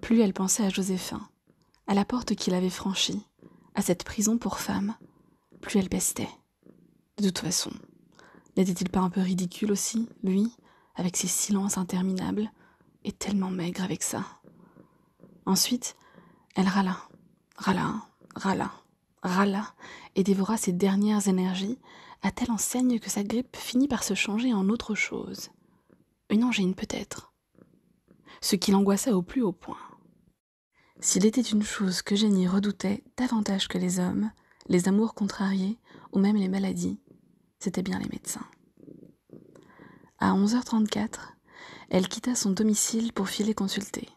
Plus elle pensait à Joséphin, à la porte qu'il avait franchie, à cette prison pour femmes, plus elle pestait. De toute façon, n'était-il pas un peu ridicule aussi, lui, avec ses silences interminables, et tellement maigre avec ça Ensuite, elle râla, râla, râla, râla, et dévora ses dernières énergies, à telle enseigne que sa grippe finit par se changer en autre chose. Une angine peut-être, ce qui l'angoissait au plus haut point. S'il était une chose que Jenny redoutait davantage que les hommes, les amours contrariés ou même les maladies, c'était bien les médecins. À 11h34, elle quitta son domicile pour filer consulter.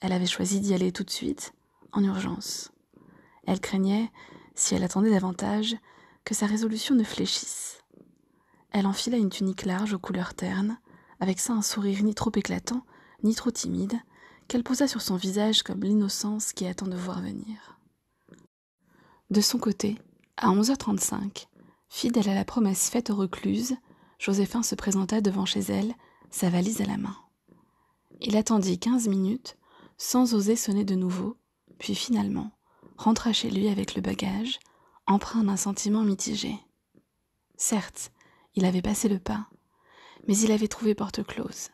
Elle avait choisi d'y aller tout de suite, en urgence. Elle craignait, si elle attendait davantage, que sa résolution ne fléchisse. Elle enfila une tunique large aux couleurs ternes, avec ça un sourire ni trop éclatant, ni trop timide, qu'elle posa sur son visage comme l'innocence qui attend de voir venir. De son côté, à 11h35, fidèle à la promesse faite aux recluses, Joséphin se présenta devant chez elle, sa valise à la main. Il attendit quinze minutes, sans oser sonner de nouveau, puis finalement rentra chez lui avec le bagage, empreint d'un sentiment mitigé. Certes, il avait passé le pas, mais il avait trouvé porte close.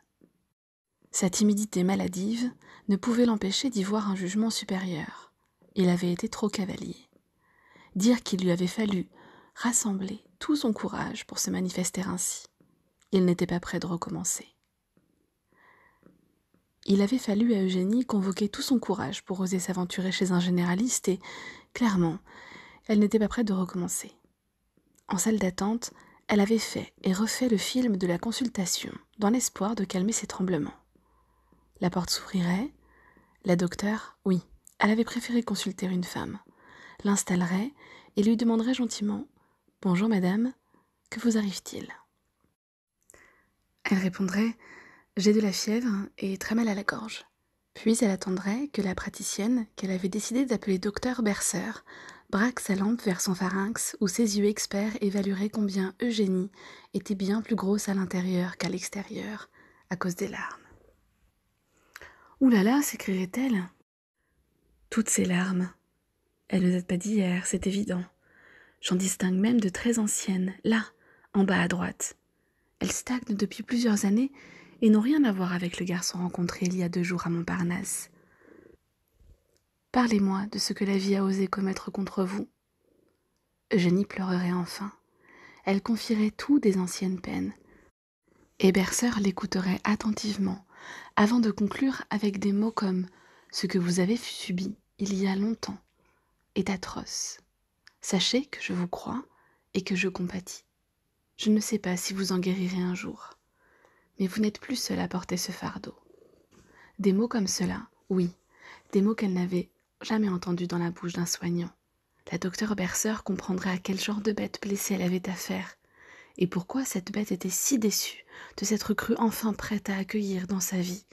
Sa timidité maladive ne pouvait l'empêcher d'y voir un jugement supérieur. Il avait été trop cavalier. Dire qu'il lui avait fallu rassembler tout son courage pour se manifester ainsi. Il n'était pas prêt de recommencer. Il avait fallu à Eugénie convoquer tout son courage pour oser s'aventurer chez un généraliste et, clairement, elle n'était pas prête de recommencer. En salle d'attente, elle avait fait et refait le film de la consultation, dans l'espoir de calmer ses tremblements. La porte s'ouvrirait. La docteure, oui, elle avait préféré consulter une femme, l'installerait et lui demanderait gentiment Bonjour madame, que vous arrive-t-il Elle répondrait J'ai de la fièvre et très mal à la gorge. Puis elle attendrait que la praticienne, qu'elle avait décidé d'appeler docteur Berceur, braque sa lampe vers son pharynx où ses yeux experts évalueraient combien Eugénie était bien plus grosse à l'intérieur qu'à l'extérieur à cause des larmes. Ouh là là, elle Toutes ces larmes. Elles ne datent pas d'hier, c'est évident. J'en distingue même de très anciennes, là, en bas à droite. Elles stagnent depuis plusieurs années et n'ont rien à voir avec le garçon rencontré il y a deux jours à Montparnasse. Parlez-moi de ce que la vie a osé commettre contre vous. Eugénie pleurerait enfin. Elle confierait tout des anciennes peines. Et Berceur l'écouterait attentivement, avant de conclure avec des mots comme Ce que vous avez subi il y a longtemps est atroce. Sachez que je vous crois et que je compatis. Je ne sais pas si vous en guérirez un jour, mais vous n'êtes plus seul à porter ce fardeau. Des mots comme cela, oui, des mots qu'elle n'avait jamais entendus dans la bouche d'un soignant. La docteure Berceur comprendrait à quel genre de bête blessée elle avait affaire et pourquoi cette bête était si déçue de s'être crue enfin prête à accueillir dans sa vie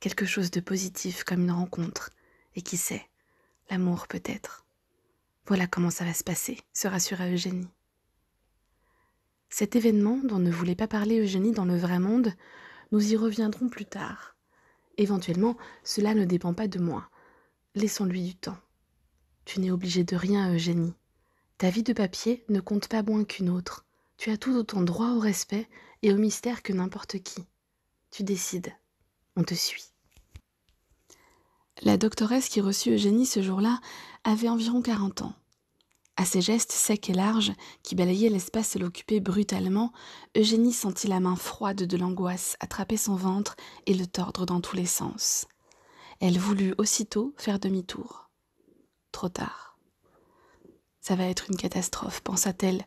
quelque chose de positif comme une rencontre, et qui sait, l'amour peut-être. Voilà comment ça va se passer, se rassura Eugénie. Cet événement dont ne voulait pas parler Eugénie dans le vrai monde, nous y reviendrons plus tard. Éventuellement, cela ne dépend pas de moi. Laissons-lui du temps. Tu n'es obligée de rien, Eugénie. Ta vie de papier ne compte pas moins qu'une autre. Tu as tout autant droit au respect et au mystère que n'importe qui. Tu décides. On te suit. La doctoresse qui reçut Eugénie ce jour-là avait environ quarante ans. À ses gestes secs et larges, qui balayaient l'espace et l'occupaient brutalement, Eugénie sentit la main froide de l'angoisse attraper son ventre et le tordre dans tous les sens. Elle voulut aussitôt faire demi-tour. Trop tard. Ça va être une catastrophe, pensa-t-elle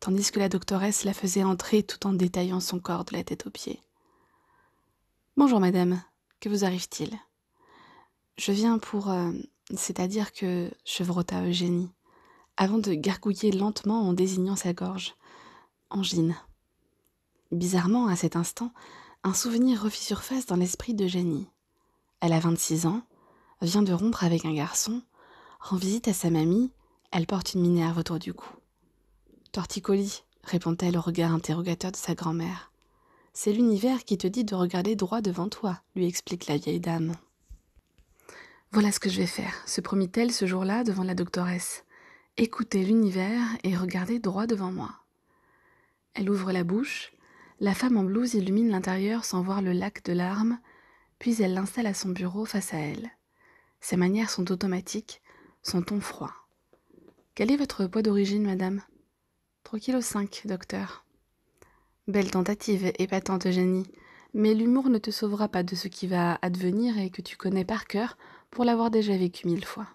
tandis que la doctoresse la faisait entrer tout en détaillant son corps de la tête aux pieds. Bonjour madame, que vous arrive-t-il Je viens pour... Euh, c'est-à-dire que... chevrota Eugénie, avant de gargouiller lentement en désignant sa gorge. Angine. Bizarrement, à cet instant, un souvenir refit surface dans l'esprit d'Eugénie. Elle a 26 ans, vient de rompre avec un garçon, rend visite à sa mamie, elle porte une minerve autour du cou. Torticolis, répond-elle au regard interrogateur de sa grand-mère. C'est l'univers qui te dit de regarder droit devant toi, lui explique la vieille dame. Voilà ce que je vais faire, se promit-elle ce jour-là devant la doctoresse. Écoutez l'univers et regardez droit devant moi. Elle ouvre la bouche, la femme en blouse illumine l'intérieur sans voir le lac de larmes, puis elle l'installe à son bureau face à elle. Ses manières sont automatiques, son ton froid. Quel est votre poids d'origine, madame 5, docteur. Belle tentative, épatante Eugénie. Mais l'humour ne te sauvera pas de ce qui va advenir et que tu connais par cœur pour l'avoir déjà vécu mille fois.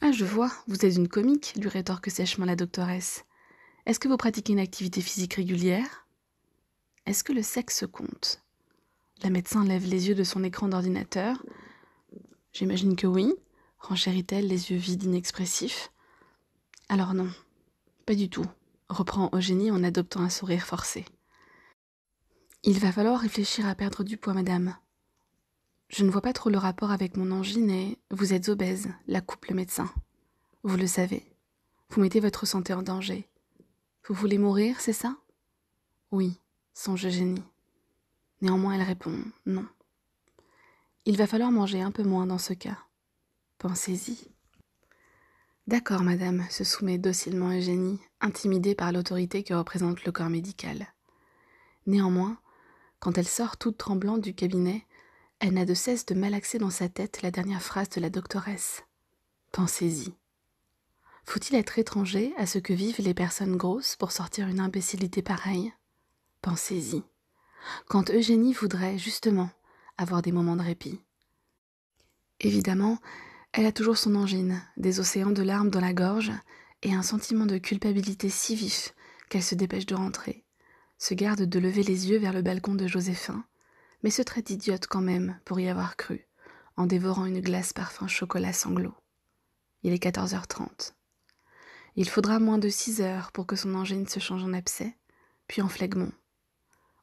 Ah, je vois, vous êtes une comique, lui rétorque sèchement la doctoresse. Est-ce que vous pratiquez une activité physique régulière Est-ce que le sexe compte La médecin lève les yeux de son écran d'ordinateur. J'imagine que oui, renchérit-elle, les yeux vides inexpressifs. Alors non, pas du tout, reprend Eugénie en adoptant un sourire forcé. Il va falloir réfléchir à perdre du poids, madame. Je ne vois pas trop le rapport avec mon angine et vous êtes obèse, la le médecin. Vous le savez. Vous mettez votre santé en danger. Vous voulez mourir, c'est ça Oui, songe Eugénie. Néanmoins, elle répond non. Il va falloir manger un peu moins dans ce cas. Pensez-y. D'accord, madame, se soumet docilement Eugénie, intimidée par l'autorité que représente le corps médical. Néanmoins, quand elle sort toute tremblante du cabinet, elle n'a de cesse de malaxer dans sa tête la dernière phrase de la doctoresse. Pensez-y. Faut-il être étranger à ce que vivent les personnes grosses pour sortir une imbécilité pareille Pensez-y. Quand Eugénie voudrait, justement, avoir des moments de répit. Évidemment, elle a toujours son angine, des océans de larmes dans la gorge et un sentiment de culpabilité si vif qu'elle se dépêche de rentrer, se garde de lever les yeux vers le balcon de Joséphin, mais se traite idiote quand même pour y avoir cru, en dévorant une glace parfum chocolat sanglot. Il est 14h30. Il faudra moins de 6 heures pour que son angine se change en abcès, puis en phlegmon.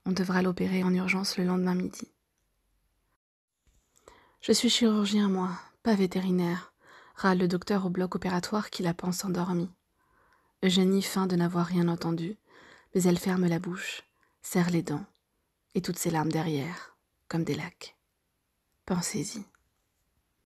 On devra l'opérer en urgence le lendemain midi. Je suis chirurgien, moi, pas vétérinaire, râle le docteur au bloc opératoire qui la pense endormie. Eugénie feint de n'avoir rien entendu, mais elle ferme la bouche, serre les dents, et toutes ses larmes derrière, comme des lacs. Pensez-y.